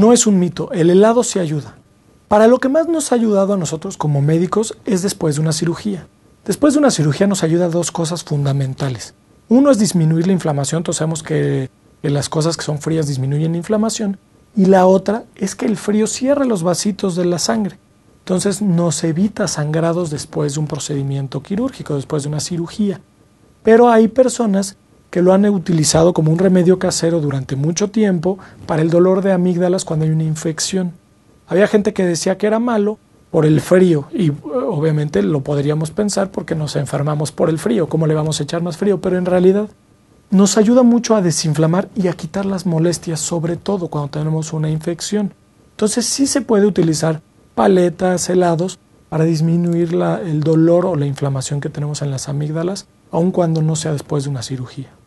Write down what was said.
No es un mito, el helado sí ayuda. Para lo que más nos ha ayudado a nosotros como médicos es después de una cirugía. Después de una cirugía nos ayuda a dos cosas fundamentales. Uno es disminuir la inflamación, todos sabemos que las cosas que son frías disminuyen la inflamación. Y la otra es que el frío cierra los vasitos de la sangre. Entonces nos evita sangrados después de un procedimiento quirúrgico, después de una cirugía. Pero hay personas que lo han utilizado como un remedio casero durante mucho tiempo para el dolor de amígdalas cuando hay una infección. Había gente que decía que era malo por el frío y eh, obviamente lo podríamos pensar porque nos enfermamos por el frío, ¿cómo le vamos a echar más frío? Pero en realidad nos ayuda mucho a desinflamar y a quitar las molestias, sobre todo cuando tenemos una infección. Entonces sí se puede utilizar paletas, helados, para disminuir el dolor o la inflamación que tenemos en las amígdalas, aun cuando no sea después de una cirugía.